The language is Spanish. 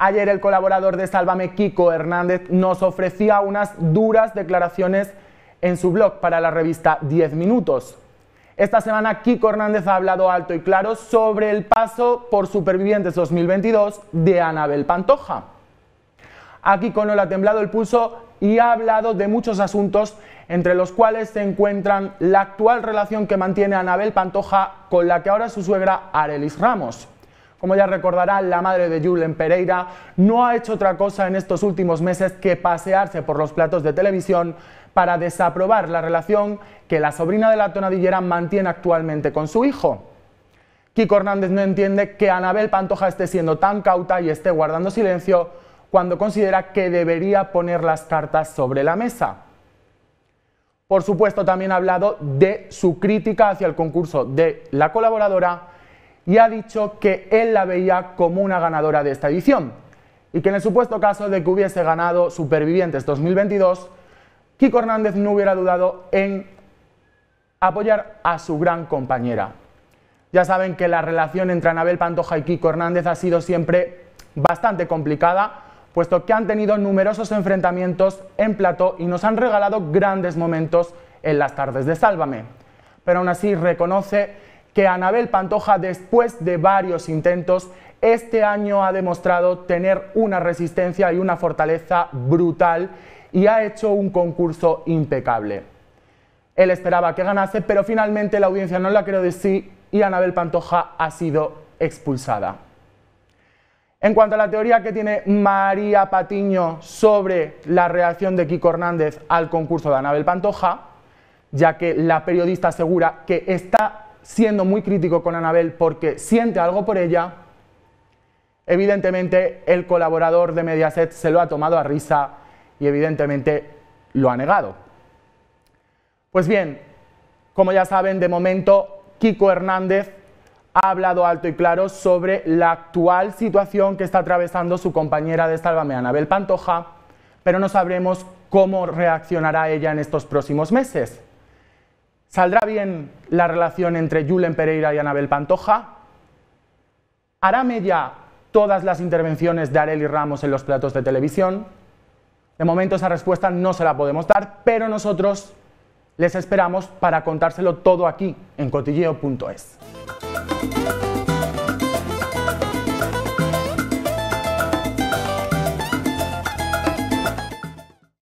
Ayer el colaborador de Sálvame, Kiko Hernández, nos ofrecía unas duras declaraciones en su blog para la revista 10 Minutos. Esta semana Kiko Hernández ha hablado alto y claro sobre el paso por Supervivientes 2022 de Anabel Pantoja. A Kiko no le ha temblado el pulso y ha hablado de muchos asuntos, entre los cuales se encuentran la actual relación que mantiene Anabel Pantoja con la que ahora es su suegra Arelis Ramos. Como ya recordará, la madre de Julen Pereira no ha hecho otra cosa en estos últimos meses que pasearse por los platos de televisión para desaprobar la relación que la sobrina de la tonadillera mantiene actualmente con su hijo. Kiko Hernández no entiende que Anabel Pantoja esté siendo tan cauta y esté guardando silencio cuando considera que debería poner las cartas sobre la mesa. Por supuesto, también ha hablado de su crítica hacia el concurso de la colaboradora y ha dicho que él la veía como una ganadora de esta edición y que en el supuesto caso de que hubiese ganado Supervivientes 2022, Kiko Hernández no hubiera dudado en apoyar a su gran compañera. Ya saben que la relación entre Anabel Pantoja y Kiko Hernández ha sido siempre bastante complicada, puesto que han tenido numerosos enfrentamientos en plató y nos han regalado grandes momentos en las tardes de Sálvame. Pero aún así reconoce que Anabel Pantoja, después de varios intentos, este año ha demostrado tener una resistencia y una fortaleza brutal y ha hecho un concurso impecable. Él esperaba que ganase, pero finalmente la audiencia no la creó de sí y Anabel Pantoja ha sido expulsada. En cuanto a la teoría que tiene María Patiño sobre la reacción de Kiko Hernández al concurso de Anabel Pantoja, ya que la periodista asegura que está siendo muy crítico con Anabel porque siente algo por ella, evidentemente el colaborador de Mediaset se lo ha tomado a risa y evidentemente lo ha negado. Pues bien, como ya saben, de momento Kiko Hernández ha hablado alto y claro sobre la actual situación que está atravesando su compañera de Sálvame, Anabel Pantoja, pero no sabremos cómo reaccionará ella en estos próximos meses. ¿Saldrá bien la relación entre Julen Pereira y Anabel Pantoja? ¿Hará media todas las intervenciones de Arely Ramos en los platos de televisión? De momento esa respuesta no se la podemos dar, pero nosotros les esperamos para contárselo todo aquí en cotilleo.es.